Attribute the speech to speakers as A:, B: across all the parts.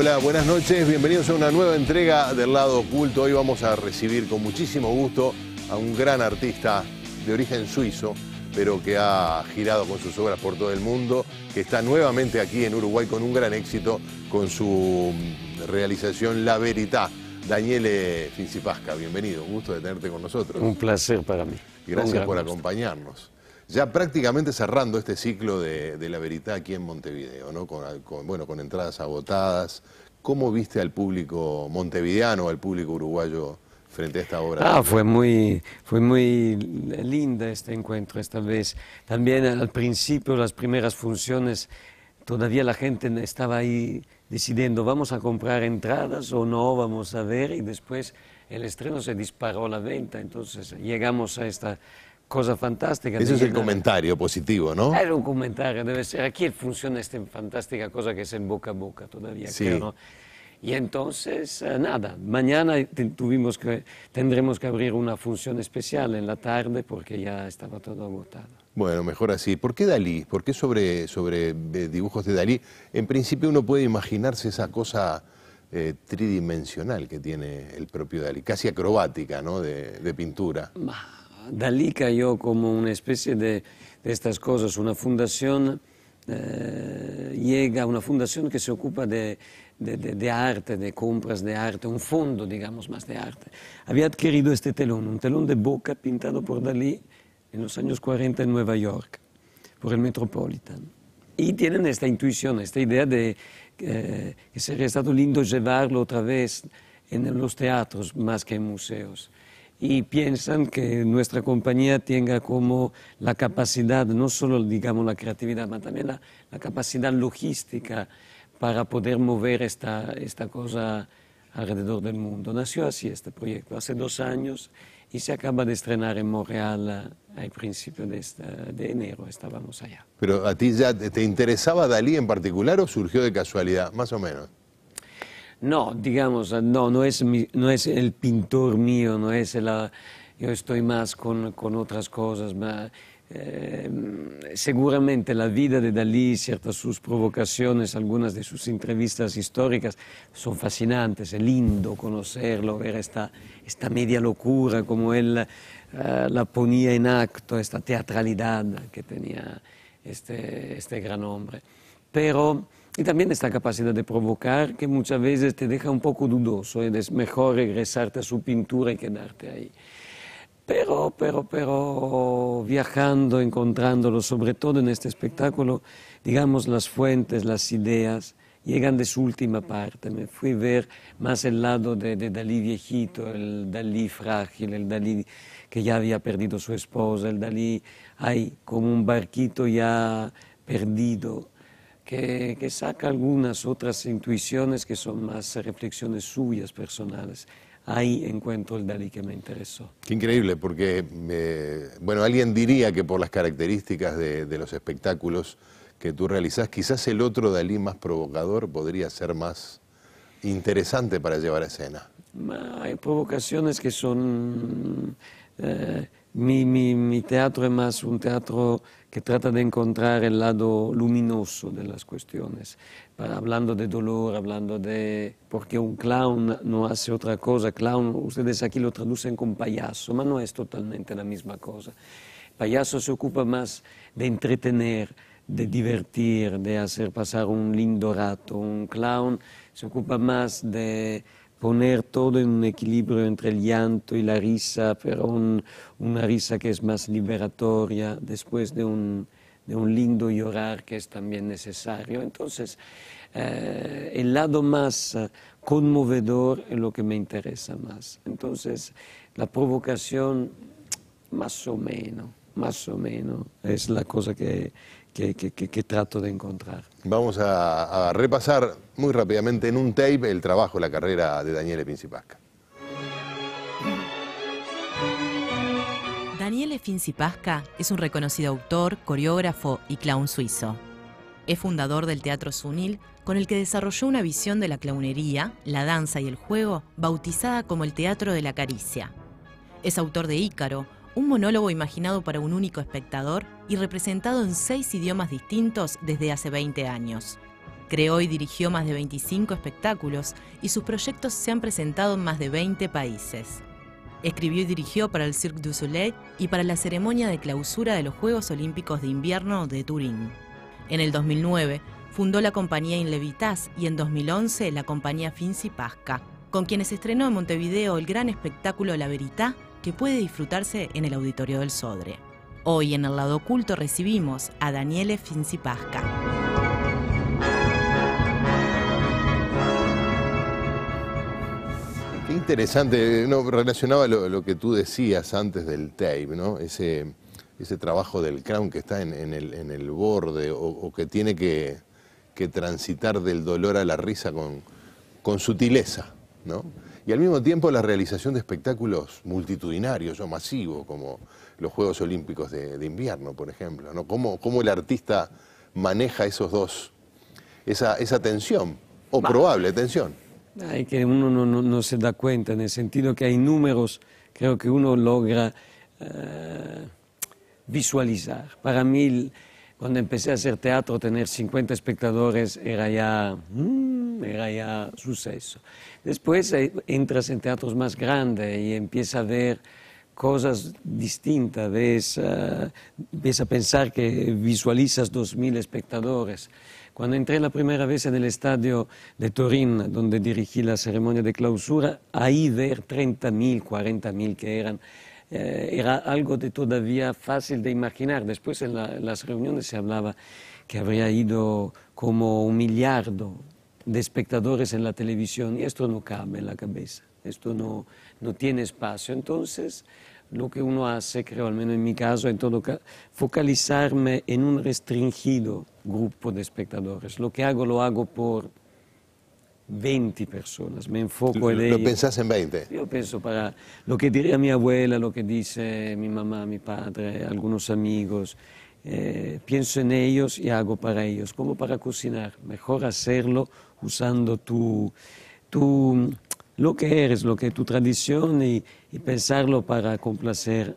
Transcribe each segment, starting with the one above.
A: Hola, buenas noches. Bienvenidos a una nueva entrega del lado oculto. Hoy vamos a recibir con muchísimo gusto a un gran artista de origen suizo, pero que ha girado con sus obras por todo el mundo, que está nuevamente aquí en Uruguay con un gran éxito con su realización La Verità. Daniele Fincipasca, bienvenido, un gusto de tenerte con nosotros. Un
B: placer para mí. Gracias por
A: acompañarnos ya prácticamente cerrando este ciclo de, la verita aquí en Montevideo, ¿no? Con, bueno, con entradas agotadas. ¿Cómo viste al público montevideano, al público uruguayo frente a esta obra? Ah, fue
B: muy, fue muy
A: linda este encuentro
B: esta vez. También al principio, las primeras funciones, todavía la gente estaba ahí decidiendo, ¿vamos a comprar entradas o no? Vamos a ver. Y después el estreno se disparó la venta. Entonces llegamos a esta cosa fantástica. Ese es el
A: comentario positivo, ¿no? Era
B: un comentario, debe ser. Aquí funciona esta fantástica cosa que es en boca a boca todavía, sí. Y entonces, eh, nada, mañana tuvimos que, tendremos que abrir una función especial en la tarde porque ya estaba todo agotado.
A: Bueno, mejor así. ¿Por qué Dalí? ¿Por qué sobre, sobre eh, dibujos de Dalí? En principio uno puede imaginarse esa cosa eh, tridimensional que tiene el propio Dalí, casi acrobática, ¿no? De, de pintura. Bah
B: Dalí cayó como una especie de, estas cosas, una fundación, eh, llega una fundación que se ocupa de, de, arte, de compras de arte, un fondo, digamos, más de arte. Había adquirido este telón, un telón de boca pintado por Dalí en los años 40 en Nueva York, por el Metropolitan. Y tienen esta intuición, esta idea de eh, que sería estado lindo llevarlo otra vez en los teatros más que en museos y piensan que nuestra compañía tenga como la capacidad, no solo digamos la creatividad, sino también la, capacidad logística para poder mover esta, esta cosa alrededor del mundo. Nació así este proyecto, hace dos años y se acaba de estrenar en Montreal al principio de,
A: de, enero, estábamos allá. ¿Pero a ti ya te interesaba Dalí en particular o surgió de casualidad, más o menos?
B: No, digamos, no, no es, el pintor mío, no es la... Yo estoy más con, otras cosas, pero eh, seguramente la vida de Dalí, ciertas sus provocaciones, algunas de sus entrevistas históricas son fascinantes, es lindo conocerlo, ver esta, media locura como él eh, la ponía en acto, esta teatralidad que tenía este, este gran hombre. Pero y también esta capacidad de provocar que muchas veces te deja un poco dudoso ¿eh? es mejor regresarte a su pintura y quedarte ahí. Pero, pero, pero viajando, encontrándolo, sobre todo en este espectáculo, digamos, las fuentes, las ideas, llegan de su última parte. Me fui a ver más el lado de, de, Dalí viejito, el Dalí frágil, el Dalí que ya había perdido su esposa, el Dalí, hay como un barquito ya perdido que, saca algunas otras intuiciones que son más reflexiones suyas personales. Ahí encuentro el Dalí que me interesó.
A: Qué increíble, porque, eh, bueno, alguien diría que por las características de, los espectáculos que tú realizás, quizás el otro Dalí más provocador podría ser más interesante para llevar a escena.
B: Hay provocaciones que son eh, mi, mi, teatro es más un teatro que trata de encontrar el lado luminoso de las cuestiones, hablando de dolor, hablando de... porque un clown no hace otra cosa, clown, ustedes aquí lo traducen como payaso, pero no es totalmente la misma cosa. payaso se ocupa más de entretener, de divertir, de hacer pasar un lindo rato, un clown se ocupa más de poner todo en un equilibrio entre el llanto y la risa, pero una risa que es más liberatoria después de un, lindo llorar que es también necesario. Entonces, eh, el lado más eh, conmovedor es lo que me interesa más. Entonces, la provocación, más o menos, más o menos, es la cosa que que, trato de encontrar.
A: Vamos a, repasar muy rápidamente en un tape el trabajo, la carrera de Daniele pasca
C: Daniele Pasca es un reconocido autor, coreógrafo y clown suizo. Es fundador del Teatro Sunil, con el que desarrolló una visión de la clownería, la danza y el juego, bautizada como el Teatro de la Caricia. Es autor de Ícaro, un monólogo imaginado para un único espectador y representado en seis idiomas distintos desde hace 20 años. Creó y dirigió más de 25 espectáculos y sus proyectos se han presentado en más de 20 países. Escribió y dirigió para el Cirque du Soleil y para la ceremonia de clausura de los Juegos Olímpicos de Invierno de Turín. En el 2009 fundó la compañía Inlevitas y en 2011 la compañía Finzi Pasca, con quienes estrenó en Montevideo el gran espectáculo La Verità que puede disfrutarse en el auditorio del Sodre. Hoy en el lado oculto recibimos a Daniele Pasca.
A: Qué interesante, no, relacionaba lo, que tú decías antes del tape, ¿no? Ese, ese trabajo del crown que está en, el, borde o, que tiene que, transitar del dolor a la risa con, con sutileza, ¿no? y al mismo tiempo la realización de espectáculos multitudinarios o masivos, como los Juegos Olímpicos de, invierno, por ejemplo. ¿no? ¿Cómo, ¿Cómo, el artista maneja esos dos, esa, esa tensión, o probable tensión?
B: Hay que uno no, se da cuenta, en el sentido que hay números, creo que uno logra eh, visualizar. Para mí, cuando empecé a hacer teatro, tener 50 espectadores era ya... Mm, era ya suceso. Después eh, entras en teatros más grandes y empiezas a ver cosas distintas, ves, eh, a pensar que visualizas 2.000 espectadores. Cuando entré la primera vez en el estadio de Turín, donde dirigí la ceremonia de clausura, ahí ver 30.000, 40.000 que eran, eh, era algo de todavía fácil de imaginar. Después en, en las reuniones se hablaba que habría ido como un millardo de espectadores en la televisión y esto no cabe en la cabeza, esto no, no tiene espacio. Entonces, lo que uno hace, creo, al menos en mi caso, en todo caso, focalizarme en un restringido grupo de espectadores. Lo que hago, lo hago por 20 personas, me enfoco en ellos. ¿Lo pensás en 20? Yo pienso para lo que diría mi abuela, lo que dice mi mamá, mi padre, algunos amigos. Eh, pienso en ellos y hago para ellos. Como para cocinar, mejor hacerlo usando tu, tu lo que eres, lo que tu tradición y, pensarlo para complacer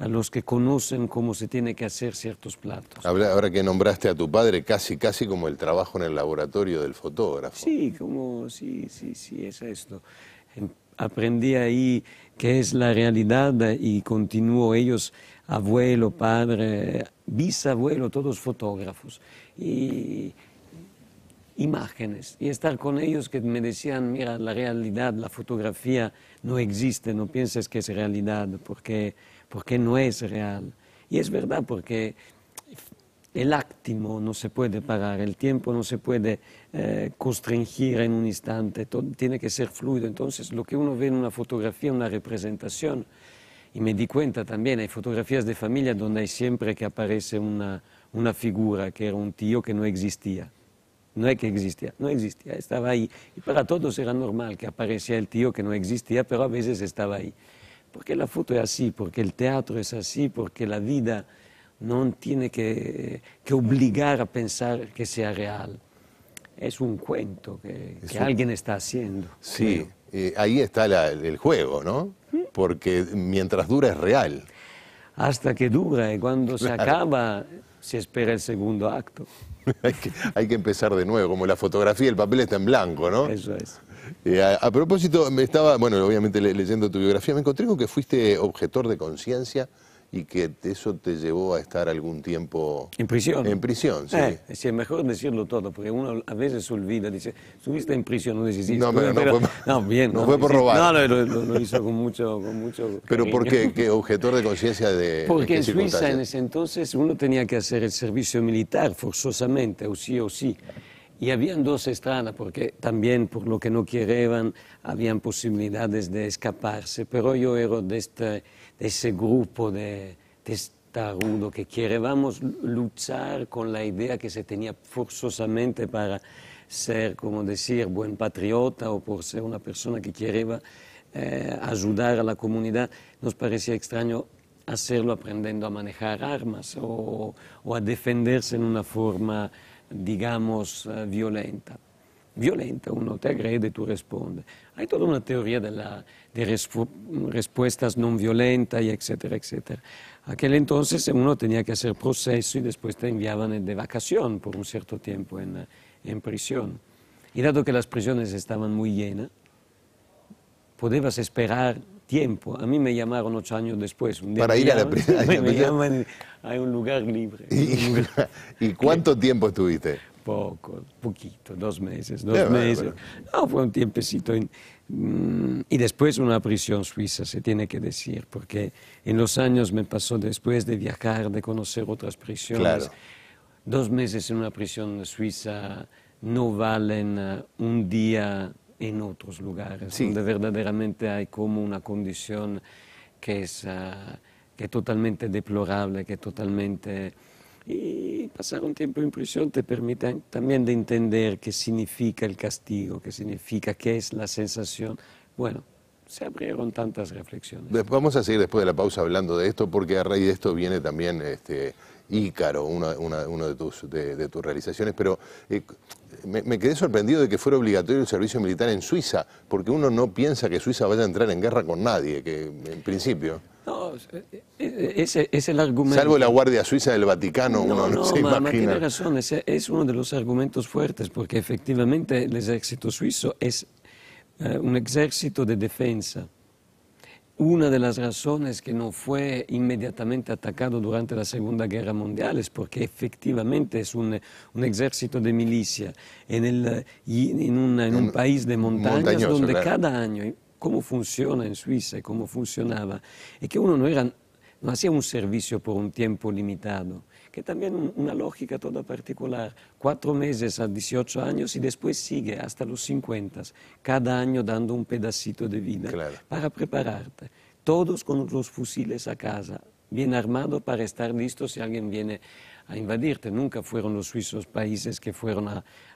B: a los que conocen cómo se tiene que hacer ciertos platos.
A: Ahora, ahora, que nombraste a tu padre, casi, casi como el trabajo en el laboratorio del fotógrafo.
B: Sí, como, sí, sí, sí, es esto.
A: Em, aprendí ahí
B: qué es la realidad y continúo ellos abuelo, padre, bisabuelo, todos fotógrafos. Y imágenes y estar con ellos que me decían, mira, la realidad, la fotografía no existe, no pienses que es realidad, porque, no es real. Y es verdad, porque el áctimo no se puede parar, el tiempo no se puede eh, constringir en un instante, tiene que ser fluido. Entonces, lo que uno ve en una fotografía, una representación, y me di cuenta también, hay fotografías de familia donde hay siempre que aparece una, una figura que era un tío que no existía. No es que existía, no existía, estaba ahí. Y para todos era normal que apareciera el tío que no existía, pero a veces estaba ahí. Porque la foto es así, porque el teatro es así, porque la vida no tiene que, que obligar a pensar que sea real. Es un cuento que, alguien
A: está haciendo. Sí, eh, ahí está el juego, ¿no? porque mientras dura es real. Hasta que dura y cuando se acaba se espera el segundo acto. hay, que, empezar de nuevo, como la fotografía, el papel está en blanco, ¿no? Eso es. Eh, a, propósito, me estaba, bueno, obviamente leyendo tu biografía, me encontré con que fuiste objetor de conciencia y que eso te llevó a estar algún tiempo... En prisión. En prisión, sí. Eh, es mejor decirlo todo, porque uno a veces olvida,
B: dice, subiste en
A: prisión, no decís, no, pero, no, fue, no, bien, no, fue por robar. No, lo, hizo con mucho... Con mucho ¿Pero por qué? ¿Qué objetor de conciencia de... Porque en Suiza en ese entonces
B: uno tenía que hacer el servicio militar forzosamente, o sí o sí. Y habían dos estradas, porque también por lo que no querían, habían posibilidades de escaparse, pero yo era este, de, ese grupo de testarudo que queríamos luchar con la idea que se tenía forzosamente para ser, como decir, buen patriota o por ser una persona que quería eh, ayudar a la comunidad. Nos parecía extraño hacerlo aprendiendo a manejar armas o, o a defenderse en una forma digamos, eh, violenta. Violenta, uno te agrede, tú respondes. Hay toda una teoría de, respuestas no violentas, y etcétera, etcétera. Aquel entonces uno tenía que hacer proceso y después te enviaban de vacación por un cierto tiempo en, eh, prisión. Y dado que las prisiones estaban muy llenas, podías esperar tiempo. A mí me llamaron ocho años después. Para ir a la prisión. hay un lugar
A: libre. ¿Y, cuánto tiempo estuviste?
B: Poco, poquito, dos meses,
A: dos meses.
B: No, fue un tiempecito. Mm, y después una prisión suiza, se tiene que decir, porque en los años me pasó después de viajar, de conocer otras prisiones. Claro. Dos meses en una prisión suiza no valen uh, un día en otros lugares, donde verdaderamente hay como una condición que es... Uh, que es totalmente deplorable, que es totalmente... Y pasar un tiempo en prisión te permite también de entender qué significa el castigo, qué significa, qué es la sensación. Bueno, se abrieron tantas reflexiones.
A: Vamos a seguir después de la pausa hablando de esto, porque a raíz de esto viene también este, Ícaro, una, de, tus, realizaciones, pero eh, me, me, quedé sorprendido de que fuera obligatorio el servicio militar en Suiza, porque uno no piensa que Suiza vaya a entrar en guerra con nadie, que en principio
B: ese es el argumento. Salvo la
A: Guardia Suiza del Vaticano, no, uno no, se tiene
B: razón, es, uno de los argumentos fuertes, porque efectivamente el ejército suizo es eh, un ejército de defensa. Una de las razones que no fue inmediatamente atacado durante la Segunda Guerra Mundial es porque efectivamente es un, ejército de milicia en, en, un país de montañas donde cada año cómo funciona en Suiza y cómo funcionaba, y que uno no, era, no hacía un servicio por un tiempo limitado, que también una lógica toda particular, cuatro meses a 18 años y después sigue hasta los 50, cada año dando un pedacito de vida para prepararte, todos con los fusiles a casa, bien armado para estar listo si alguien viene a invadirte. Nunca fueron los suizos países que fueron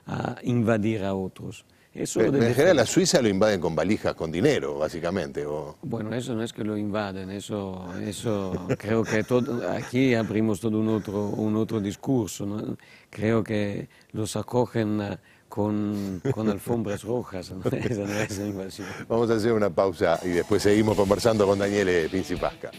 B: a invadir a
A: otros en general, la Suiza lo invaden con valijas, con dinero, básicamente. O...
B: Bueno, eso no es que lo invaden, eso, eso creo que todo, aquí abrimos todo un otro, un otro discurso. Creo que los acogen ah, con, con alfombras rojas.
A: Vamos a hacer una pausa y después seguimos conversando con Daniel Principasca.